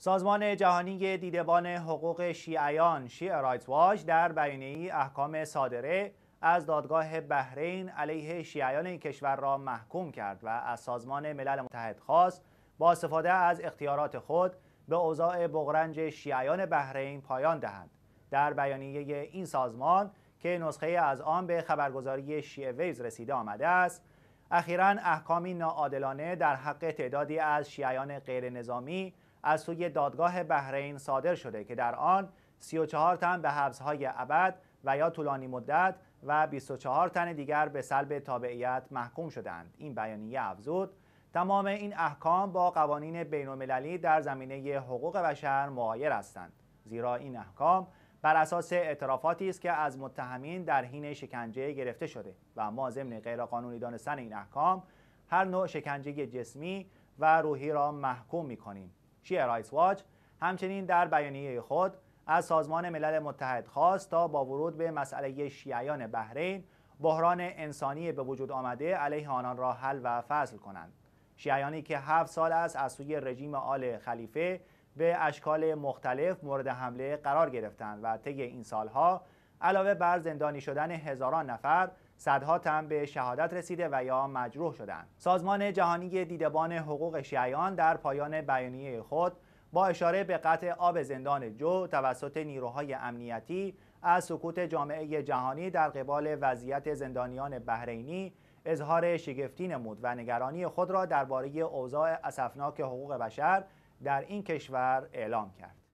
سازمان جهانی دیدبان حقوق شیعیان شیع رایت واش در بیانیه احکام صادره از دادگاه بحرین علیه شیعیان این کشور را محکوم کرد و از سازمان ملل متحد خواست با استفاده از اختیارات خود به اوضاع بغرنج شیعیان بحرین پایان دهند در بیانیه این سازمان که نسخه از آن به خبرگزاری شیعه ویز رسیده آمده است اخیرا احکامی ناعادلانه در حق تعدادی از شیعیان غیر نظامی از سوی دادگاه بحرین صادر شده که در آن 34 تن به های ابد و یا طولانی مدت و 24 تن دیگر به سلب تابعیت محکوم شدند این بیانیه افزود تمام این احکام با قوانین بین‌المللی در زمینه حقوق بشر معایر هستند زیرا این احکام بر اساس اعترافاتی است که از متهمین در حین شکنجه گرفته شده و ما ضمن غیرقانونی دانستن این احکام هر نوع شکنجه جسمی و روحی را محکوم می‌کنیم چیه رایس واچ همچنین در بیانیه خود از سازمان ملل متحد خواست تا با ورود به مسئله شیعیان بحرین بحران انسانی به وجود آمده علیه آنان را حل و فصل کنند شیعیانی که هفت سال است از سوی رژیم آل خلیفه به اشکال مختلف مورد حمله قرار گرفتند و طی این سالها علاوه بر زندانی شدن هزاران نفر صدها تن به شهادت رسیده و یا مجروح شدند سازمان جهانی دیدبان حقوق شیعیان در پایان بیانیه خود با اشاره به قطع آب زندان جو توسط نیروهای امنیتی از سکوت جامعه جهانی در قبال وضعیت زندانیان بحرینی اظهار شگفتی نمود و نگرانی خود را درباره اوضاع اسفناک حقوق بشر در این کشور اعلام کرد